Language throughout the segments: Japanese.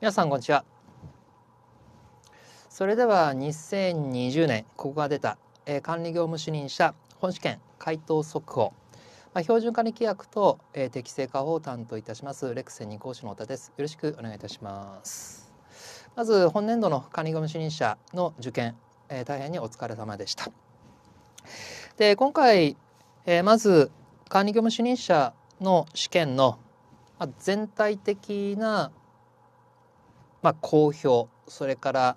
皆さんこんにちはそれでは2020年ここが出た、えー、管理業務主任者本試験回答速報、まあ、標準管理規約と、えー、適正化を担当いたしますレクセン2講師の太田ですよろしくお願いいたしますまず本年度の管理業務主任者の受験、えー、大変にお疲れ様でしたで今回、えー、まず管理業務主任者の試験の全体的なまあ、好評それから、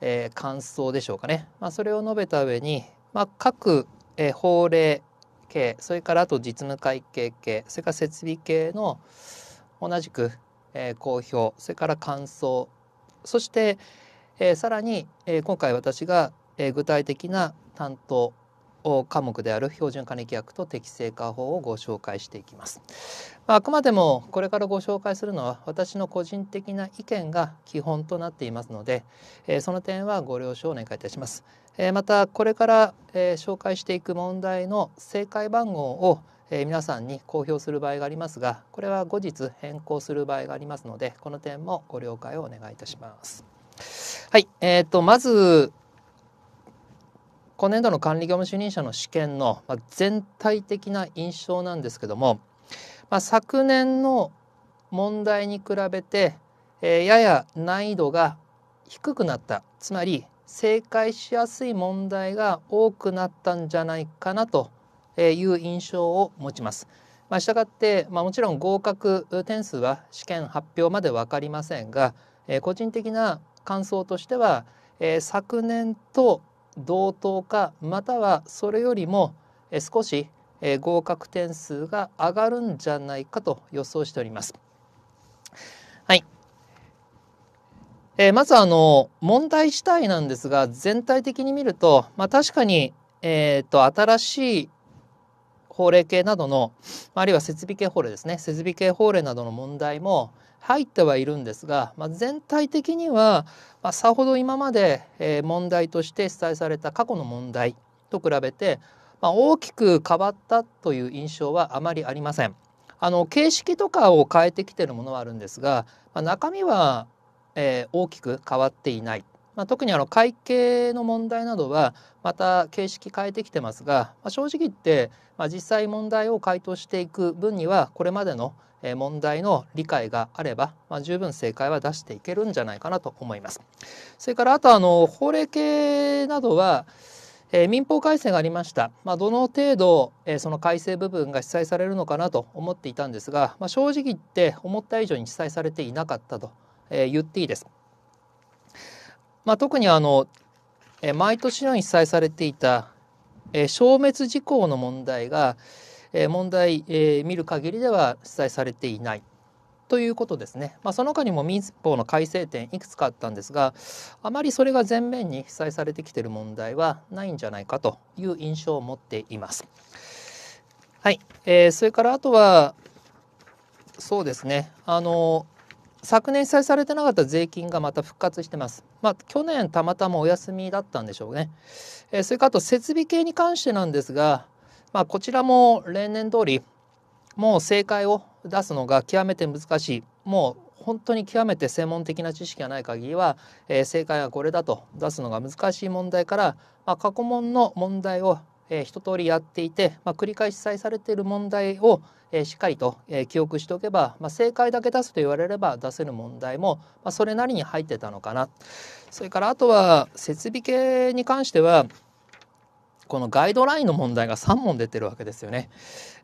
えー、感想でしょうかね、まあ、それを述べた上に、まあ、各、えー、法令系それからあと実務会計系それから設備系の同じく、えー、公表それから感想そして、えー、さらに、えー、今回私が、えー、具体的な担当科目である標準化規約と適正化法をご紹介していきます。まあ、くまでもこれからご紹介するのは私の個人的な意見が基本となっていますので、えその点はご了承お願いいたします。えまたこれから、え紹介していく問題の正解番号をえ皆さんに公表する場合がありますがこれは後日変更する場合がありますのでこの点もご了解をお願いいたします。はい、えーとまず今年度の管理業務主任者の試験の、ま全体的な印象なんですけども、まあ、昨年の問題に比べて、えー、やや難易度が低くなったつまり正解しやすい問題が多くなったんじゃないかなという印象を持ちます。まあ、したがって、まあ、もちろん合格点数は試験発表まで分かりませんが、えー、個人的な感想としては、えー、昨年と同等かまたはそれよりも少し合格点数が上がるんじゃないかと予想しております。はい。えー、まずあの問題自体なんですが全体的に見ると、まあ、確かに、えーと、と新しい法令系などのあるいは設備系法令ですね設備系法令などの問題も、入ってはいるんですが、まあ、全体的には、まあ、さほど今まで、え問題として記載された過去の問題と比べて、まあ、大きく変わったという印象はあまりありません。あの形式とかを変えてきてるものはあるんですが、まあ、中身は、えー、大きく変わっていない。まあ、特にあの会計の問題などはまた形式変えてきてますが、まあ、正直言って、まあ、実際問題を回答していく分にはこれまでの問題の理解があれば、まあ、十分正解は出していけるんじゃないかなと思います。それからあとあの法令系などは、えー、民法改正がありました、まあ、どの程度、えー、その改正部分が記載されるのかなと思っていたんですが、まあ、正直言って思った以上に記載されていなかったと、えー、言っていいです。まあ、特にあの、え毎年のように記載されていた、え消滅事項の問題が、え問題、えー、見る限りでは記載されていないということですね、まあ、その他にも民法の改正点いくつかあったんですがあまりそれが前面に記載されてきている問題はないんじゃないかという印象を持っています。はい、えー、それからあとはそうですねあの昨年記載されてなかった税金がまた復活してます。まあ、去年たまたまお休みだったんでしょうね。えー、それからあと設備系に関してなんですがまあ、こちらも例年通りもう正解を出すのが極めて難しいもう本当に極めて専門的な知識がない限りは、えー、正解はこれだと出すのが難しい問題から、まあ、過去問の問題を、えー、一通りやっていて、まあ、繰り返し記載されている問題を、えー、しっかりと、えー、記憶しておけば、まあ、正解だけ出すと言われれば出せる問題も、まあ、それなりに入ってたのかな。それからあとは設備系に関してはこのガイドラインの問題が3問出てるわけですよね。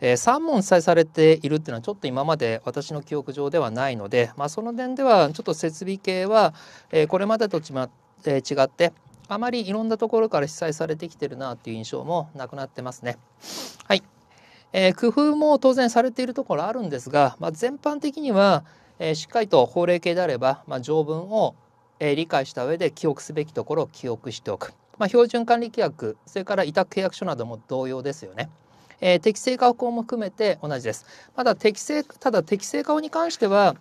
えー、3問記載されているっていうのはちょっと今まで私の記憶上ではないので、まあ、その点ではちょっと設備系は、えー、これまでとえー、違ってあまりいろんなところから被災されてきてるなという印象もなくなってますね。はい、えー、工夫も当然されているところあるんですが、まあ、全般的には、えしっかりと法令系であれば、まあ、条文を、え理解した上で記憶すべきところを記憶しておく。まあ、標準管理規約それから委託契約書なども同様ですよね。えー、適正化法も含めて同じです。まだ適正ただ適正化法に関しては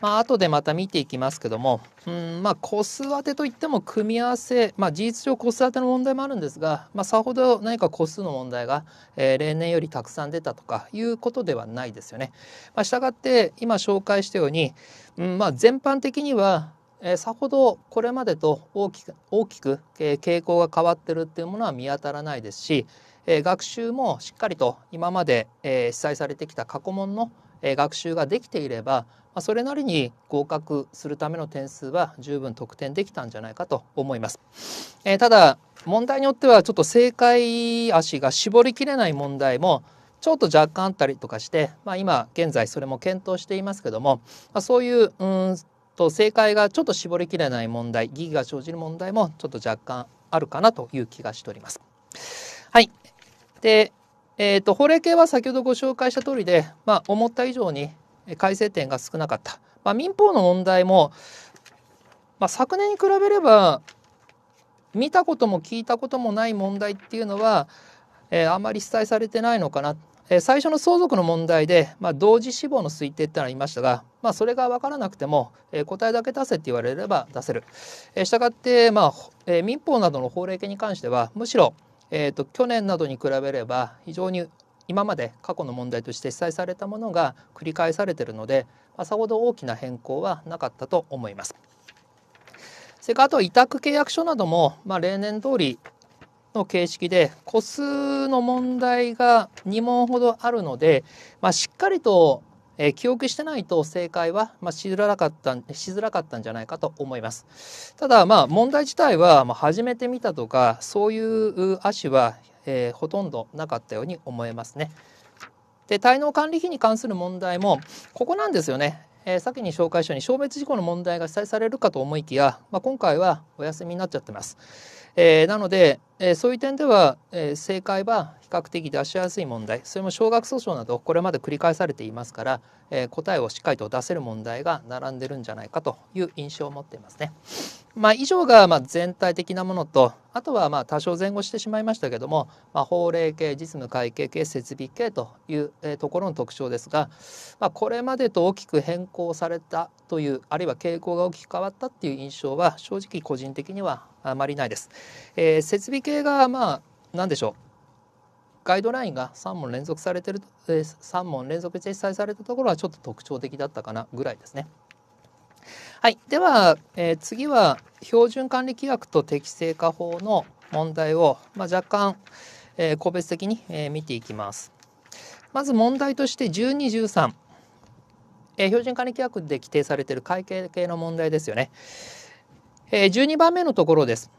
まあ後でまた見ていきますけども、うんまあ、個数当てといっても組み合わせ、まあ、事実上個数当ての問題もあるんですが、まあ、さほど何か個数の問題が、えー、例年よりたくさん出たとかいうことではないですよね。まあ、したがって今紹介したように、うんまあ、全般的にはえー、さほどこれまでと大きく大きく、えー、傾向が変わってるっていうものは見当たらないですし、えー、学習もしっかりと今まで、えー、被災されてきた過去問の、えー、学習ができていれば、まあ、それなりに合格するための点数は十分得点できたんじゃないかと思います。えー、ただ問題によってはちょっと正解足が絞りきれない問題もちょっと若干あったりとかして、まあ、今現在それも検討していますけども、まあ、そういう、うん、と正解がちょっと絞りきれない問題疑義が生じる問題もちょっと若干あるかなという気がしております。はい、で、えーと、と法令系は先ほどご紹介した通りで、まあ、思った以上に改正点が少なかった。まあ、民法の問題も、まあ、昨年に比べれば見たことも聞いたこともない問題っていうのは、えー、あまり記載されてないのかなえ最初の相続の問題で、まあ、同時死亡の推定ってのありましたが、まあ、それが分からなくても、え答えだけ出せって言われれば出せる。えー、したがって、まあえ民法などの法令系に関してはむしろ、えーと、去年などに比べれば非常に今まで過去の問題として記載されたものが繰り返されているので、まあ、さほど大きな変更はなかったと思います。それからあと委託契約書なども、まあ、例年通り、の形式で個数の問題が2問ほどあるので、まあ、しっかりと、え記憶してないと正解は、まあ、しづらかったしづらかったんじゃないかと思います。ただまあ問題自体は、まあ、始めてみたとかそういう足は、えほとんどなかったように思えますね。で滞納管理費に関する問題もここなんですよね。えー、先に紹介したように消滅事項の問題が記載されるかと思いきや、まあ、今回はお休みになっちゃってます。えー、なので、えー、そういう点では、えー、正解は比較的出しやすい問題それも少額訴訟などこれまで繰り返されていますから、え答えをしっかりと出せる問題が並んでるんじゃないかという印象を持っていますね。まあ、以上がま全体的なものとあとはまあ多少前後してしまいましたけども、まあ、法令系実務会計系設備系というところの特徴ですが、まあ、これまでと大きく変更されたというあるいは傾向が大きく変わったっていう印象は正直個人的にはあまりないです。えー、設備系がまあ何でしょうガイドラインが3問連続されてる、えー、3問連続で実されたところはちょっと特徴的だったかなぐらいですね。はい、では、えー、次は標準管理規約と適正化法の問題を、まあ、若干、えー、個別的に、えー、見ていきます。まず問題として12、13、え標準管理規約で規定されている会計系の問題ですよね。え12番目のところです。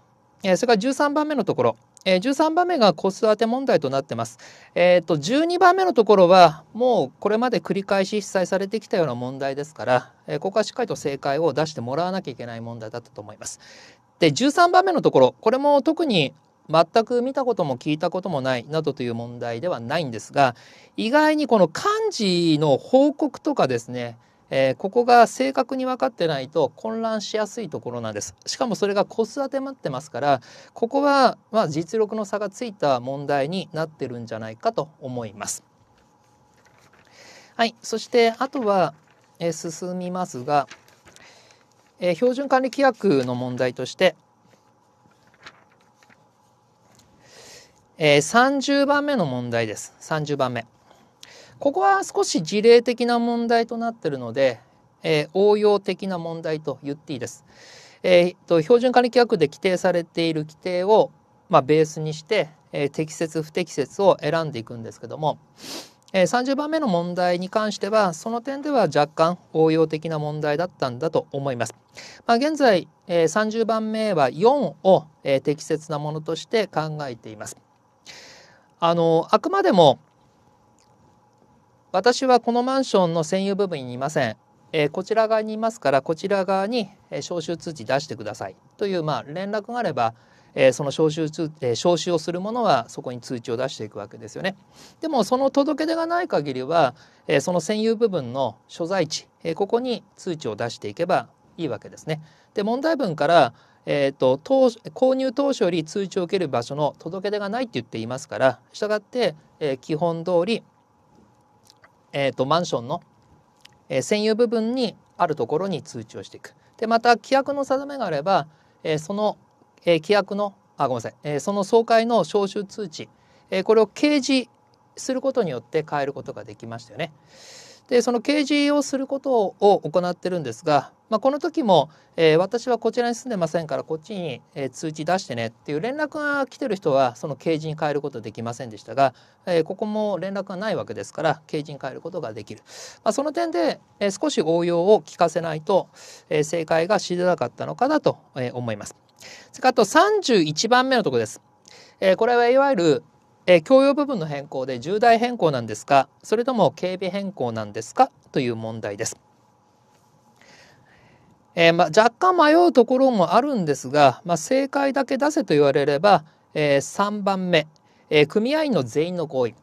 えそれから13番目のところ。え13番目が子育て問題となってます。えっ、と12番目のところはもうこれまで繰り返し被災されてきたような問題ですから、えここはしっかりと正解を出してもらわなきゃいけない問題だったと思います。で13番目のところこれも特に全く見たことも聞いたこともないなどという問題ではないんですが意外にこの漢字の報告とかですねえー、ここが正確に分かってないと混乱しやすいところなんですしかもそれが個数当てまってますからここはま実力の差がついた問題になってるんじゃないかと思いますはいそしてあとは、えー、進みますが、えー、標準管理規約の問題としてえー、30番目の問題です。30番目。ここは少し事例的な問題となってるので、えー、応用的な問題と言っていいです。えーと、標準管理規約で規定されている規定を、まあ、ベースにして、えー、適切不適切を選んでいくんですけども、えー、30番目の問題に関してはその点では若干応用的な問題だったんだと思います。まあ、現在、えー、30番目は4を、えー、適切なものとして考えています。あのあくまでも私はこのマンションの占有部分にいません。えー、こちら側にいますからこちら側に招集通知出してくださいという、まあ、連絡があれば、えー、その招集通、え招集をするものはそこに通知を出していくわけですよね。でもその届け出がない限りは、えー、その占有部分の所在地、えー、ここに通知を出していけばいいわけですね。で問題文から、えーと、購入当初より通知を受ける場所の届け出がないって言っていますからしたがって、えー、基本通りえーと、マンションの、えー、有部分にあるところに通知をしていく。でまた規約の定めがあれば、えー、その、えー、規約のあごめんなさい、えー、その総会の招集通知、えー、これを掲示することによって変えることができましたよね。でその掲示をすることを行ってるんですが、まあ、この時も、えー、私はこちらに住んでませんからこっちに、えー、通知出してねっていう連絡が来てる人はその掲示に変えることできませんでしたが、えー、ここも連絡がないわけですから掲示に変えることができる、まあ、その点で、え少し応用を聞かせないと、え正解がしづらかったのかなと思います。それからあと31番目のとこです。えこれはいわゆるえー、教部分の変更で重大変更なんですかそれとも警備変更なんですかという問題です。えー、ま若干迷うところもあるんですが、ま正解だけ出せと言われれば、えー、3番目、え組合員の全員の合意、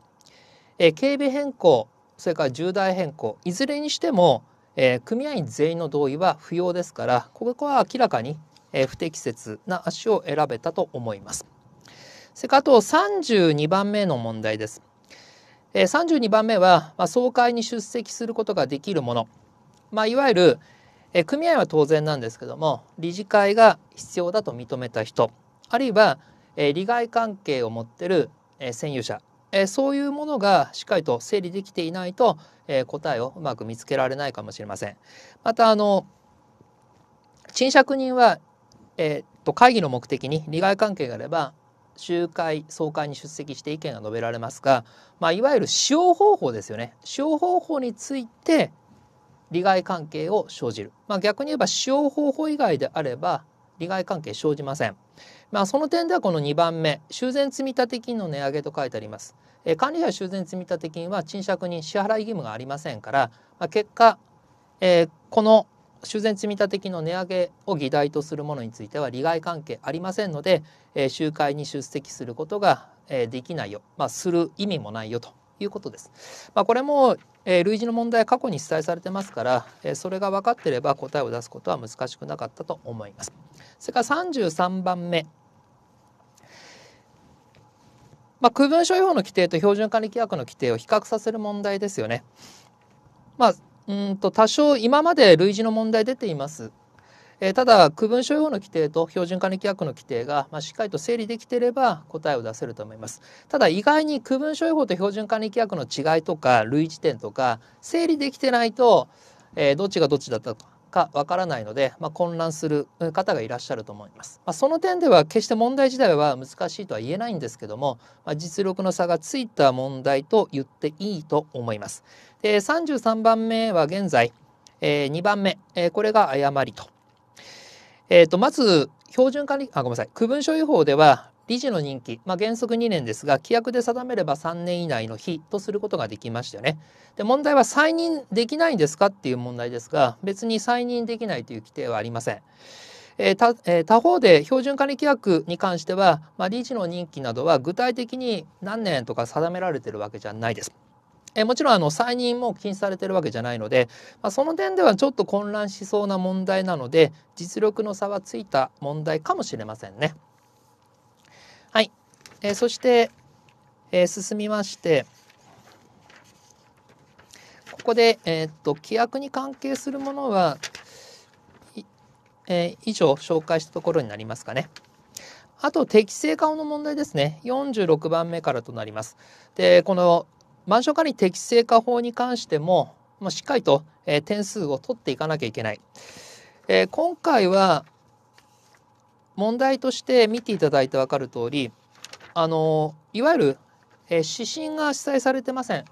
え警備変更それから重大変更いずれにしても、え組合員全員の同意は不要ですからここは明らかに、え不適切な足を選べたと思います。それからあと32番目の問題です。え32番目は、ま総会に出席することができるもの、まあ、いわゆる、え組合は当然なんですけども理事会が必要だと認めた人あるいは、え利害関係を持ってる、え占有者、えそういうものがしっかりと整理できていないと、え答えをうまく見つけられないかもしれません。またあの賃借人は、えー、と会議の目的に利害関係があれば集会総会に出席して意見が述べられますが、まあ、いわゆる使用方法ですよね使用方法について利害関係を生じる、まあ、逆に言えば使用方法以外であれば利害関係生じません、まあ、その点ではこの2番目修繕積立金の値上げと書いてあります、え管理者修繕積立金は賃借人支払い義務がありませんから、まあ、結果、えー、この修繕積立金の値上げを議題とするものについては利害関係ありませんので、えー、集会に出席することが、えー、できないよ、まあ、する意味もないよということです。まあ、これも、えー、類似の問題は過去に記載されてますから、えー、それが分かってれば答えを出すことは難しくなかったと思います。それから33番目まあ、区分所有法の規定と標準管理規約の規定を比較させる問題ですよね。まあ、うんと多少今まで類似の問題出ています。えー、ただ区分所要の規定と標準管理規約の規定が、まあ、しっかりと整理できていれば答えを出せると思います。ただ意外に区分所要法と標準管理規約の違いとか類似点とか整理できてないと、えー、どっちがどっちだったかかわからないので、まあ、混乱する方がいらっしゃると思います。まあ、その点では決して問題自体は難しいとは言えないんですけども、まあ、実力の差がついた問題と言っていいと思います。で33番目は現在、えー、2番目、えー、これが誤りと。えー、とまず標準管理あごめんなさい区分所有法では理事の任期、まあ、原則2年ですが規約で定めれば3年以内の日とすることができましたよね。で問題は再任できないんですかっていう問題ですが別に再任できないという規定はありません。えーえー、他方で標準管理規約に関しては、まあ、理事の任期などは具体的に何年とか定められてるわけじゃないです。えー、もちろんあの再任も禁止されてるわけじゃないので、まあ、その点ではちょっと混乱しそうな問題なので実力の差はついた問題かもしれませんね。えそして、え進みましてここで、えー、っと規約に関係するものは、えー、以上紹介したところになりますかね。あと適正化の問題ですね。46番目からとなります。で、このマンション管理適正化法に関しても、まあ、しっかりと、えー、点数を取っていかなきゃいけない。えー、今回は問題として見ていただいて分かる通り、あのいわゆる、え指針が主催されてません。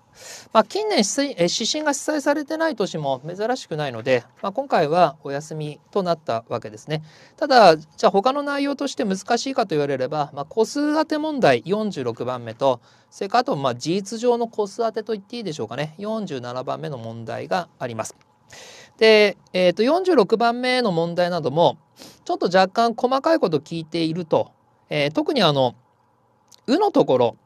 まあ、近年指針が主催されてない年も珍しくないので、まあ、今回はお休みとなったわけですね。ただ、じゃあ他の内容として難しいかと言われれば、まあ、個数当て問題46番目と、それからあとまあ事実上の個数当てと言っていいでしょうかね、47番目の問題があります。で、えー、と46番目の問題なども、ちょっと若干細かいこと聞いていると、えー、特にあの、「う」のところ、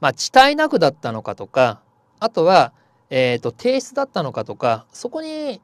まあ、地帯なくだったのかとかあとは、えーと、提出だったのかとかそこに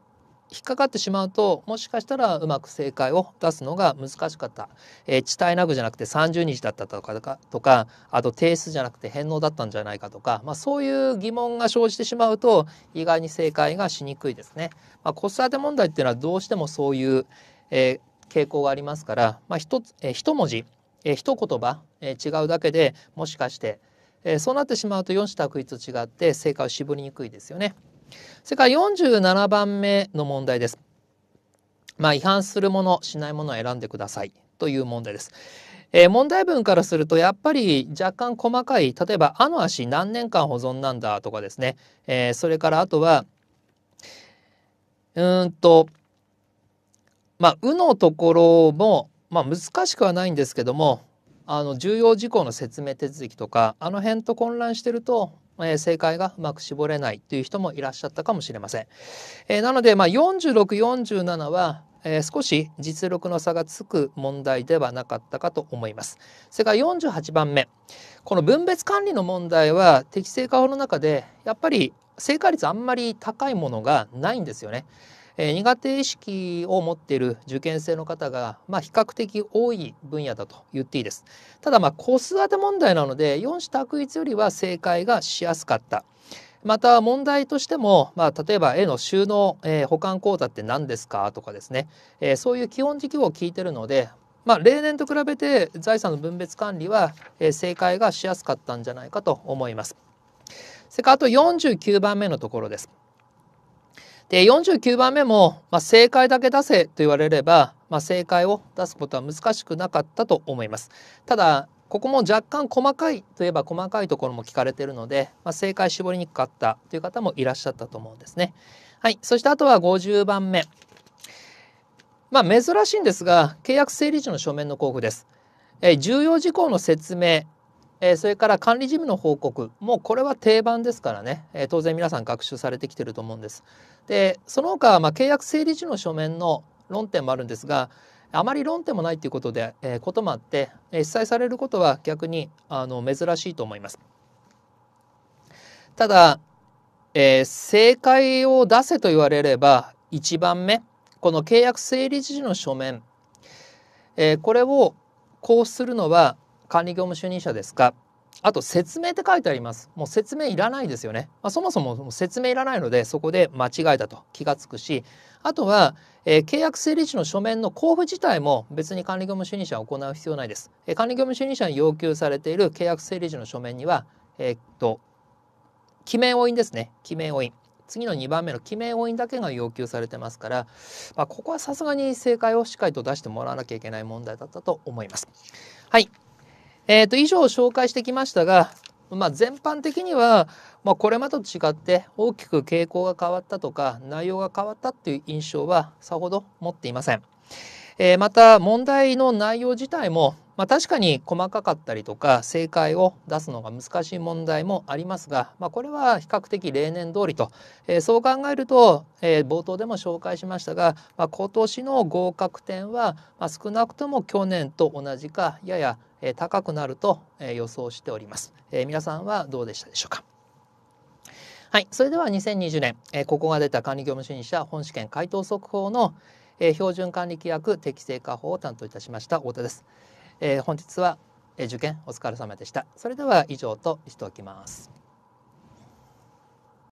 引っかかってしまうともしかしたらうまく正解を出すのが難しかった、えー、地帯なくじゃなくて30日だったとかとかあと定数じゃなくて返納だったんじゃないかとか、まあ、そういう疑問が生じてしまうと意外に正解がしにくいですね。まあ、子育て問題っていうのはどうしてもそういう、えー、傾向がありますから、まあ、つ、えー、文字えー、一言葉、えー、違うだけでもしかして、えー、そうなってしまうと4子択一と違って正解を絞りにくいですよね。それから47番目の問題です。まあ、違反するものしないものを選んでくださいという問題です。えー、問題文からするとやっぱり若干細かい例えば「あの足何年間保存なんだ」とかですね、えー、それからあとはうんとまあ「う」のところもまあ、難しくはないんですけどもあの重要事項の説明手続きとかあの辺と混乱してると、えー、正解がうまく絞れないという人もいらっしゃったかもしれません。えー、なので、まあ、4647はえー、少し実力の差がつく問題ではなかったかと思います。それから48番目この分別管理の問題は適正化法の中でやっぱり正解率あんまり高いものがないんですよね。えー、苦手意識を持っている受験生の方が、まあ、比較的多い分野だと言っていいです。ただまあ個数当て問題なので4子択一よりは正解がしやすかった。また問題としても、まあ、例えば絵の収納、えー、保管口座って何ですかとかですね、えー、そういう基本的を聞いてるので、まあ、例年と比べて財産の分別管理は、え正解がしやすかったんじゃないかと思います。それからあと49番目のところです。で、49番目も、まあ、正解だけ出せと言われれば、まあ、正解を出すことは難しくなかったと思います。ただ、ここも若干細かいといえば細かいところも聞かれているので、まあ、正解絞りにくかったという方もいらっしゃったと思うんですね。はい。そしてあとは50番目。まあ、珍しいんですが、契約整理時の書面の交付です。え重要事項の説明えー、それから管理事務の報告もうこれは定番ですからね、えー、当然皆さん学習されてきてると思うんです。でその他まあ契約整理時の書面の論点もあるんですがあまり論点もないということで、えー、こともあって、えー、記されることは逆にあの珍しいと思います。ただ、えー、正解を出せと言われれば1番目この契約整理時の書面、えー、これを交付するのは管理業務主任者ですかあと説明って書いてありますもう説明いらないですよね、まあ、そもそも説明いらないのでそこで間違えたと気が付くしあとは、えー、契約成立時の書面の交付自体も別に管理業務主任者は行う必要ないです、えー、管理業務主任者に要求されている契約成立時の書面にはえー、っと記名押印ですね記名押印次の2番目の記名押印だけが要求されてますから、まあ、ここはさすがに正解をしっかりと出してもらわなきゃいけない問題だったと思います。はいえっ、ー、と、以上紹介してきましたが、まあ、全般的には、まあ、これまでと違って大きく傾向が変わったとか内容が変わったっていう印象はさほど持っていません。えー、また問題の内容自体も、まあ、確かに細かかったりとか正解を出すのが難しい問題もありますが、まあ、これは比較的例年通りと、えー、そう考えると、えー、冒頭でも紹介しましたが、まあ、今年の合格点は、まあ、少なくとも去年と同じかややえ高くなると、え予想しております、え皆さんはどうでしたでしょうかはい、それでは2020年、えここが出た管理業務主任者本試験回答速報の、え標準管理規約適正化法を担当いたしました太田です、え本日は、え受験お疲れ様でしたそれでは以上としておきます